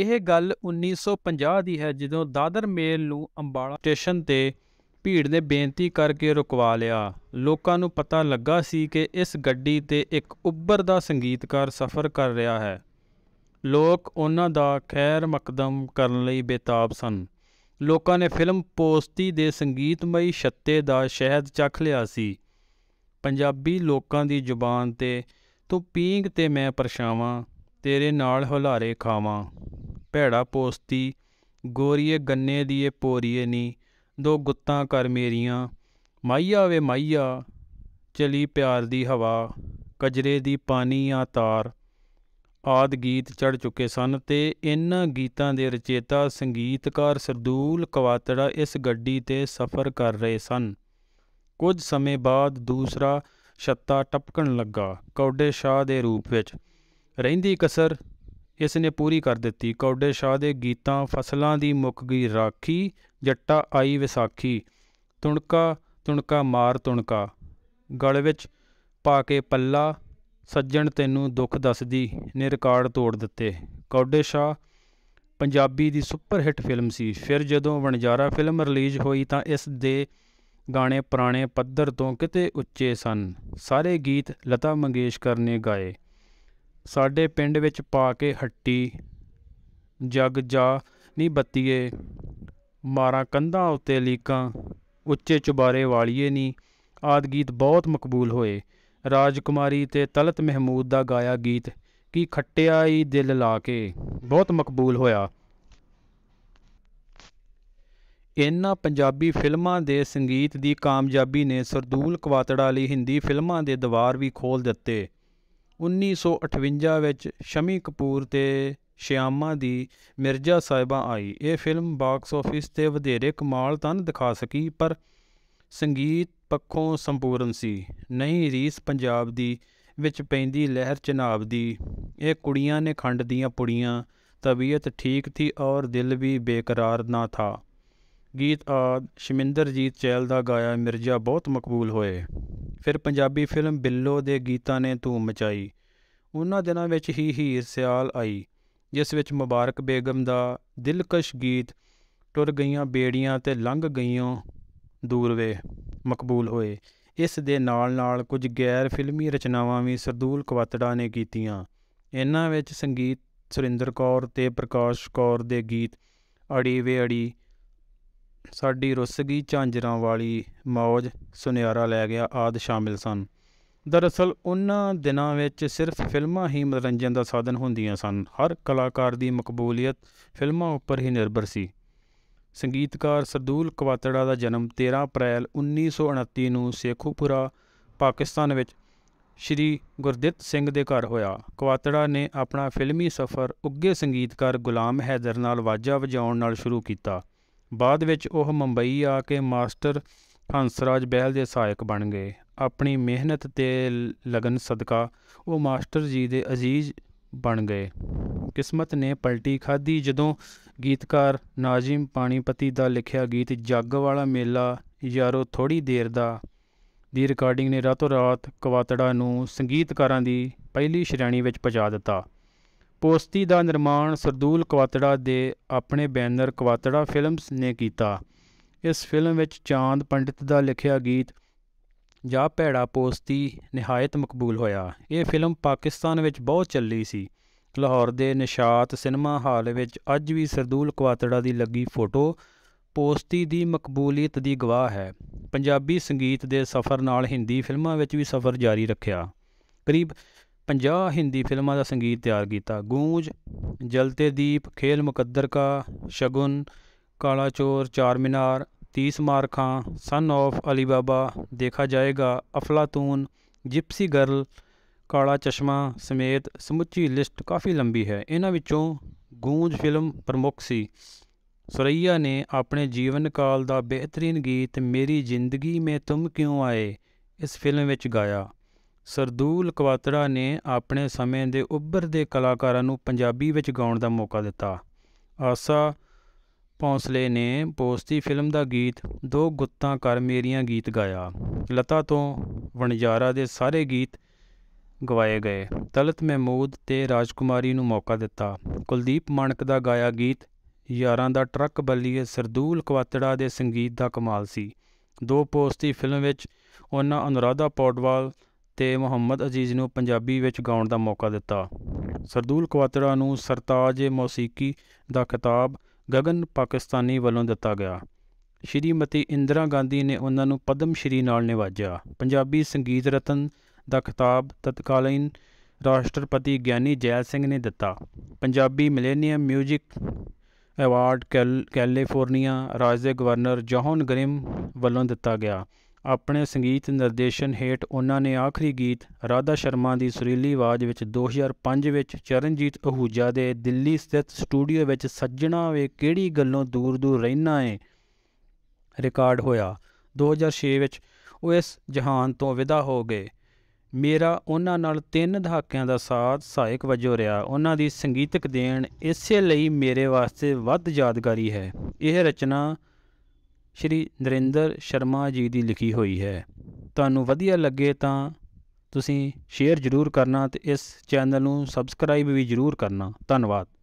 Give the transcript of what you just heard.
ਇਹ ਗੱਲ 1950 ਦੀ ਹੈ ਜਦੋਂ ਦਾਦਰ ਮੇਲ ਨੂੰ ਅੰਬਾਲਾ ਸਟੇਸ਼ਨ ਤੇ ਭੀੜ ਨੇ ਬੇਨਤੀ ਕਰਕੇ ਰੁਕਵਾ ਲਿਆ ਲੋਕਾਂ ਨੂੰ ਪਤਾ ਲੱਗਾ ਸੀ ਕਿ ਇਸ ਗੱਡੀ ਤੇ ਇੱਕ ਉੱਬਰ ਦਾ ਸੰਗੀਤਕਾਰ ਸਫ਼ਰ ਕਰ ਰਿਹਾ ਹੈ ਲੋਕ ਉਹਨਾਂ ਦਾ ਖੈਰ ਮਕਦਮ ਕਰਨ ਲਈ ਬੇਤਾਬ ਸਨ ਲੋਕਾਂ ਨੇ ਫਿਲਮ ਪੋਸਤੀ ਦੇ ਸੰਗੀਤਮਈ ਛੱਤੇ ਦਾ ਸ਼ਹਿਦ ਚੱਖ ਲਿਆ ਸੀ ਪੰਜਾਬੀ ਲੋਕਾਂ ਦੀ ਜ਼ੁਬਾਨ ਤੇ ਤੂੰ ਪੀਂਗ ਤੇ ਮੈਂ ਪਰਛਾਵਾਂ ਤੇਰੇ ਨਾਲ ਹੁਲਾਰੇ ਖਾਵਾਂ ਭੈੜਾ ਪੋਸਤੀ ਗੋਰੀਏ ਗੰਨੇ ਦੀਏ ਪੋਰੀਏ ਨੀ ਦੋ ਗੁੱਤਾਂ ਕਰ ਮੇਰੀਆਂ ਮਾਈਆ ਵੇ ਮਾਈਆ ਚਲੀ ਪਿਆਰ ਦੀ ਹਵਾ ਕਜਰੇ ਦੀ ਪਾਣੀ ਆ ਤਾਰ ਆਦ ਗੀਤ ਚੜ ਚੁੱਕੇ ਸਨ ਤੇ ਇਨ੍ਹਾਂ ਗੀਤਾਂ ਦੇ ਰਚੇਤਾ ਸੰਗੀਤਕਾਰ ਸਰਦੂਲ ਕਵਾਤੜਾ ਇਸ ਗੱਡੀ ਤੇ ਸਫ਼ਰ ਕਰ ਰਹੇ ਸਨ ਕੁਝ ਸਮੇਂ ਬਾਅਦ ਦੂਸਰਾ ਛੱਤਾ ਟਪਕਣ ਲੱਗਾ ਕੌਡੇ ਸ਼ਾਹ ਦੇ ਰੂਪ ਵਿੱਚ ਰਹਿੰਦੀ ਕਸਰ ਇਸ ਨੇ ਪੂਰੀ ਕਰ ਦਿੱਤੀ ਕੌਡੇ ਸ਼ਾਹ ਦੇ ਗੀਤਾਂ ਫਸਲਾਂ ਦੀ ਮੁੱਕ ਗਈ ਰਾਖੀ ਜੱਟਾ ਆਈ ਵਿਸਾਖੀ ਤੁਣਕਾ ਤੁਣਕਾ ਮਾਰ ਤੁਣਕਾ ਗਲ ਵਿੱਚ ਪਾ ਕੇ ਪੱਲਾ ਸੱਜਣ ਤੈਨੂੰ ਦੁੱਖ ਦੱਸਦੀ ਨੇ ਰਿਕਾਰਡ ਤੋੜ ਦਿੱਤੇ ਕੌਡੇ ਸ਼ਾਹ ਪੰਜਾਬੀ ਦੀ ਸੁਪਰ ਹਿੱਟ ਫਿਲਮ ਸੀ ਫਿਰ ਜਦੋਂ ਵਣਜਾਰਾ ਫਿਲਮ ਰਿਲੀਜ਼ ਹੋਈ ਤਾਂ ਇਸ ਦੇ ਗਾਣੇ ਪੁਰਾਣੇ ਪੱਧਰ ਤੋਂ ਕਿਤੇ ਉੱਚੇ ਸਨ ਸਾਰੇ ਗੀਤ ਲਤਾ ਮੰਗੇਸ਼ਕਰ ਨੇ ਗਾਏ ਸਾਡੇ ਪਿੰਡ ਵਿੱਚ ਪਾ ਕੇ ਹੱਟੀ ਜਗ ਜਾ ਨਹੀਂ ਬੱਤੀਏ ਮਾਰਾਂ ਕੰਧਾਂ ਉੱਤੇ ਲੀਕਾਂ ਉੱਚੇ ਚੁਬਾਰੇ ਵਾਲੀਏ ਨਹੀਂ ਆਦ ਗੀਤ ਬਹੁਤ ਮਕਬੂਲ ਹੋਏ ਰਾਜਕੁਮਾਰੀ ਤੇ ਤਲਤ ਮਹਿਮੂਦ ਦਾ ਗਾਇਆ ਗੀਤ ਕੀ ਖੱਟਿਆ ਹੀ ਦਿਲ ਲਾ ਕੇ ਬਹੁਤ ਮਕਬੂਲ ਹੋਇਆ ਇਨ੍ਹਾਂ ਪੰਜਾਬੀ ਫਿਲਮਾਂ ਦੇ ਸੰਗੀਤ ਦੀ ਕਾਮਯਾਬੀ ਨੇ ਸਰਦੂਲ ਕਵਾਤੜਾ ਲਈ ਹਿੰਦੀ ਫਿਲਮਾਂ ਦੇ ਦਵਾਰ ਵੀ ਖੋਲ ਦਿੱਤੇ 1958 ਵਿੱਚ ਸ਼ਮੀ ਕਪੂਰ ਤੇ ਸ਼ਿਆਮਾ ਦੀ ਮਿਰਜ਼ਾ ਸਾਹਿਬਾ ਆਈ ਇਹ ਫਿਲਮ ਬਾਕਸ ਆਫਿਸ ਤੇ ਵਧੇਰੇ ਕਮਾਲ ਤਾਂ ਦਿਖਾ ਸਕੀ ਪਰ ਸੰਗੀਤ ਪੱਖੋਂ ਸੰਪੂਰਨ ਸੀ ਨਹੀਂ ਰੀਸ ਪੰਜਾਬ ਦੀ ਵਿੱਚ ਪੈਂਦੀ ਲਹਿਰ ਚਨਾਬ ਦੀ ਇਹ ਕੁੜੀਆਂ ਨੇ ਖੰਡ ਦੀਆਂ ਪੁੜੀਆਂ ਤਬੀਅਤ ਠੀਕ ਥੀ ਔਰ ਦਿਲ ਵੀ ਬੇਕਰਾਰ ਨਾ ਥਾ ਗੀਤ ਆ ਸ਼ਮਿੰਦਰਜੀਤ ਚੈਲ ਦਾ ਗਾਇਆ ਮਿਰਜ਼ਾ ਬਹੁਤ ਮਕਬੂਲ ਹੋਏ ਫਿਰ ਪੰਜਾਬੀ ਫਿਲਮ ਬਿੱਲੋ ਦੇ ਗੀਤਾਂ ਨੇ ਧੂਮ ਮਚਾਈ ਉਹਨਾਂ ਦਿਨਾਂ ਵਿੱਚ ਹੀ ਹੀਰ ਸਿਆਲ ਆਈ ਜਿਸ ਵਿੱਚ ਮੁਬਾਰਕ ਬੇਗਮ ਦਾ ਦਿਲਕਸ਼ ਗੀਤ ਟੁਰ ਗਈਆਂ ਬੇੜੀਆਂ ਤੇ ਲੰਘ ਗਈਆਂ ਦੂਰ ਵੇ ਮਕਬੂਲ ਹੋਏ ਇਸ ਦੇ ਨਾਲ-ਨਾਲ ਕੁਝ ਗੈਰ ਫਿਲਮੀ ਰਚਨਾਵਾਂ ਵੀ ਸਰਦੂਲ ਕਵਤੜਾ ਨੇ ਕੀਤੀਆਂ ਇਹਨਾਂ ਵਿੱਚ ਸੰਗੀਤ ਸੁਰਿੰਦਰ ਕੌਰ ਤੇ ਪ੍ਰਕਾਸ਼ ਕੌਰ ਦੇ ਗੀਤ ਅੜੀ ਵੇ ਅੜੀ ਸਾਡੀ ਰੁੱਸ ਗਈ ਝਾਂਜਰਾਂ ਵਾਲੀ ਮੌਜ ਸੁਨਿਆਰਾ ਲੈ ਗਿਆ ਆਦ ਸ਼ਾਮਿਲ ਸਨ ਦਰਅਸਲ ਉਹਨਾਂ ਦਿਨਾਂ ਵਿੱਚ ਸਿਰਫ ਫਿਲਮਾਂ ਹੀ ਮਨੋਰੰਜਨ ਦਾ ਸਾਧਨ ਹੁੰਦੀਆਂ ਸਨ ਹਰ ਕਲਾਕਾਰ ਦੀ ਮਕਬੂਲੀਅਤ ਫਿਲਮਾਂ ਉੱਪਰ ਹੀ ਨਿਰਭਰ ਸੀ ਸੰਗੀਤਕਾਰ ਸਰਦੂਲ ਕਵਾਤੜਾ ਦਾ ਜਨਮ 13 ਅਪ੍ਰੈਲ 1929 ਨੂੰ ਸੇਖੂਪੁਰਾ ਪਾਕਿਸਤਾਨ ਵਿੱਚ ਸ਼੍ਰੀ ਗੁਰਦਿੱਤ ਸਿੰਘ ਦੇ ਘਰ ਹੋਇਆ ਕਵਾਤੜਾ ਨੇ ਆਪਣਾ ਫਿਲਮੀ ਸਫ਼ਰ ਉੱਗੇ ਸੰਗੀਤਕਾਰ ਗੁਲਾਮ ਹੈਦਰ ਨਾਲ ਵਾਜਾ ਵਜਾਉਣ ਨਾਲ ਸ਼ੁਰੂ ਕੀਤਾ ਬਾਅਦ ਵਿੱਚ ਉਹ ਮੁੰਬਈ ਆ ਕੇ ਮਾਸਟਰ ਹੰਸਰਾਜ ਬਹਿਲ ਦੇ ਸਹਾਇਕ ਬਣ ਗਏ ਆਪਣੀ ਮਿਹਨਤ ਤੇ ਲਗਨ ਸਦਕਾ ਉਹ ਮਾਸਟਰ ਜੀ ਦੇ ਅਜ਼ੀਜ਼ ਬਣ ਗਏ ਕਿਸਮਤ ਨੇ ਪਲਟੀ ਖਾਦੀ ਜਦੋਂ ਗੀਤਕਾਰ ਨਾਜ਼ਿਮ ਪਾਣੀਪਤੀ ਦਾ ਲਿਖਿਆ ਗੀਤ ਜੱਗ ਵਾਲਾ ਮੇਲਾ ਯਾਰੋ ਥੋੜੀ ਦੇਰ ਦਾ ਦੀ ਰਿਕਾਰਡਿੰਗ ਨੇ ਰਾਤੋ ਰਾਤ ਕਵਾਤੜਾ ਨੂੰ ਸੰਗੀਤਕਾਰਾਂ ਦੀ ਪਹਿਲੀ ਸ਼੍ਰੇਣੀ ਵਿੱਚ ਪਹੁੰਚਾ ਦਿੱਤਾ ਪੋਸਤੀ ਦਾ ਨਿਰਮਾਣ ਸਰਦੂਲ ਕਵਾਤੜਾ ਦੇ ਆਪਣੇ ਬੈਨਰ ਕਵਾਤੜਾ ਫਿਲਮਸ ਨੇ ਕੀਤਾ ਇਸ ਫਿਲਮ ਵਿੱਚ ਚਾਂਦ ਪੰਡਿਤ ਦਾ ਲਿਖਿਆ ਗੀਤ ਜਾ ਭੈੜਾ ਪੋਸਤੀ ਨਿਹਾਇਤ ਮਕਬੂਲ ਹੋਇਆ ਇਹ ਫਿਲਮ ਪਾਕਿਸਤਾਨ ਵਿੱਚ ਬਹੁਤ ਚੱਲੀ ਸੀ ਲਾਹੌਰ ਦੇ ਨਿਸ਼ਾਤ ਸਿਨੇਮਾ ਹਾਲ ਵਿੱਚ ਅੱਜ ਵੀ ਸਰਦੂਲ ਕਵਾਤੜਾ ਦੀ ਲੱਗੀ ਫੋਟੋ ਪੋਸਤੀ ਦੀ ਮਕਬੂਲੀਅਤ ਦੀ ਗਵਾਹ ਹੈ ਪੰਜਾਬੀ ਸੰਗੀਤ ਦੇ ਸਫ਼ਰ ਨਾਲ ਹਿੰਦੀ ਫਿਲਮਾਂ ਵਿੱਚ ਵੀ ਸਫ਼ਰ ਜਾਰੀ ਰੱਖਿਆ ਕਰੀਬ 50 ਹਿੰਦੀ ਫਿਲਮਾਂ ਦਾ ਸੰਗੀਤ ਤਿਆਰ ਕੀਤਾ ਗੂੰਜ ਜਲਤੇ ਦੀਪ ਖੇਲ ਮੁਕੱਦਰ ਕਾ ਸ਼ਗੁਨ ਕਾਲਾ ਚੋਰ ਚਾਰ ਮਿਨਾਰ 30 ਮਾਰਖਾਂ ਸਨ ਆਫ ਅਲੀ ਬਾਬਾ ਦੇਖਾ ਜਾਏਗਾ ਅਫਲਾਤੂਨ ਜਿਪਸੀ ਗਰਲ ਕਾਲਾ ਚਸ਼ਮਾ ਸਮੇਤ ਸਮੁੱਚੀ ਲਿਸਟ ਕਾਫੀ ਲੰਬੀ ਹੈ ਇਹਨਾਂ ਵਿੱਚੋਂ ਗੂੰਜ ਫਿਲਮ ਪ੍ਰਮੁੱਖ ਸੀ ਸੁਰਈਆ ਨੇ ਆਪਣੇ ਜੀਵਨ ਕਾਲ ਦਾ ਬਿਹਤਰੀਨ ਗੀਤ ਮੇਰੀ ਜ਼ਿੰਦਗੀ ਮੇ ਤੁਮ ਕਿਉਂ ਆਏ ਇਸ ਫਿਲਮ ਵਿੱਚ ਗਾਇਆ ਸਰਦੂਲ ਕਵਾਤੜਾ ਨੇ ਆਪਣੇ ਸਮੇਂ ਦੇ ਉੱਭਰਦੇ ਕਲਾਕਾਰਾਂ ਨੂੰ ਪੰਜਾਬੀ ਵਿੱਚ ਗਾਉਣ ਦਾ ਮੌਕਾ ਦਿੱਤਾ ਆਸਾ ਪੌਂਸਲੇ ਨੇ ਪੋਸਤੀ ਫਿਲਮ ਦਾ ਗੀਤ ਦੋ ਗੁੱਤਾਂ ਕਰ ਮੇਰੀਆਂ ਗੀਤ ਗਾਇਆ ਲਤਾ ਤੋਂ ਵਣਜਾਰਾ ਦੇ ਸਾਰੇ ਗੀਤ ਗਵਾਏ ਗਏ ਤਲਤ ਮਹਿਮੂਦ ਤੇ ਰਾਜਕੁਮਾਰੀ ਨੂੰ ਮੌਕਾ ਦਿੱਤਾ ਕੁਲਦੀਪ ਮਾਨਕ ਦਾ ਗਾਇਆ ਗੀਤ ਯਾਰਾਂ ਦਾ ਟਰੱਕ ਬੱਲੀਏ ਸਰਦੂਲ ਕਵਾਤੜਾ ਦੇ ਸੰਗੀਤ ਦਾ ਕਮਾਲ ਸੀ ਦੋ ਪੋਸਤੀ ਫਿਲਮ ਵਿੱਚ ਉਹਨਾਂ ਅਨੁਰਾਧਾ ਪੌਡਵਾਲ ਤੇ ਮੁਹੰਮਦ ਅਜ਼ੀਜ਼ ਨੂੰ ਪੰਜਾਬੀ ਵਿੱਚ ਗਾਉਣ ਦਾ ਮੌਕਾ ਦਿੱਤਾ ਸਰਦੂਲ ਕਵਾਤਰਾ ਨੂੰ ਸਰਤਾਜ ਮੌਸੀਕੀ ਦਾ ਖਿਤਾਬ ਗगन ਪਾਕਿਸਤਾਨੀ ਵੱਲੋਂ ਦਿੱਤਾ ਗਿਆ ਸ਼੍ਰੀਮਤੀ ਇੰਦਰਾ ਗਾਂਧੀ ਨੇ ਉਹਨਾਂ ਨੂੰ ਪਦਮ ਸ਼੍ਰੀ ਨਾਲ ਨਿਵਾਜਿਆ ਪੰਜਾਬੀ ਸੰਗੀਤ ਰਤਨ ਦਾ ਖਿਤਾਬ ਤਤਕਾਲੀਨ ਰਾਸ਼ਟਰਪਤੀ ਗਿਆਨੀ ਜੈਲ ਸਿੰਘ ਨੇ ਦਿੱਤਾ ਪੰਜਾਬੀ ਮਿਲੇਨੀਅਮ 뮤직 ਅਵਾਰਡ ਕੈਲੀਫੋਰਨੀਆ ਰਾਜ ਦੇ ਗਵਰਨਰ ਜੌਹਨ ਗ੍ਰਿਮ ਵੱਲੋਂ ਦਿੱਤਾ ਗਿਆ ਆਪਣੇ ਸੰਗੀਤ ਨਿਰਦੇਸ਼ਨ ਹੇਠ ਉਹਨਾਂ ਨੇ ਆਖਰੀ ਗੀਤ ਰਾਧਾ ਸ਼ਰਮਾ ਦੀ ਸੁਰੀਲੀ ਆਵਾਜ਼ ਵਿੱਚ 2005 ਵਿੱਚ ਚਰਨਜੀਤ ਅਹੂਜਾ ਦੇ ਦਿੱਲੀ ਸਥਿਤ ਸਟੂਡੀਓ ਵਿੱਚ ਸੱਜਣਾ ਵੇ ਕਿਹੜੀ ਗੱਲੋਂ ਦੂਰ ਦੂਰ ਰਹਿਣਾ ਏ ਰਿਕਾਰਡ ਹੋਇਆ 2006 ਵਿੱਚ ਉਹ ਇਸ ਜਹਾਨ ਤੋਂ ਵਿਦਾ ਹੋ ਗਏ ਮੇਰਾ ਉਹਨਾਂ ਨਾਲ ਤਿੰਨ ਦਹਾਕਿਆਂ ਦਾ ਸਾਥ ਸਹਾਇਕ ਵਜੋਂ ਰਿਹਾ ਉਹਨਾਂ ਦੀ ਸੰਗੀਤਕ ਦੇਣ ਇਸੇ ਲਈ ਮੇਰੇ ਵਾਸਤੇ ਵੱਧ ਯਾਦਗਾਰੀ ਹੈ ਇਹ ਰਚਨਾ ਸ਼੍ਰੀ ਨਰਿੰਦਰ ਸ਼ਰਮਾ ਜੀ ਦੀ ਲਿਖੀ ਹੋਈ ਹੈ ਤੁਹਾਨੂੰ ਵਧੀਆ ਲੱਗੇ ਤਾਂ ਤੁਸੀਂ ਸ਼ੇਅਰ ਜ਼ਰੂਰ ਕਰਨਾ ਤੇ ਇਸ ਚੈਨਲ ਨੂੰ ਸਬਸਕ੍ਰਾਈਬ ਵੀ ਜ਼ਰੂਰ ਕਰਨਾ ਧੰਨਵਾਦ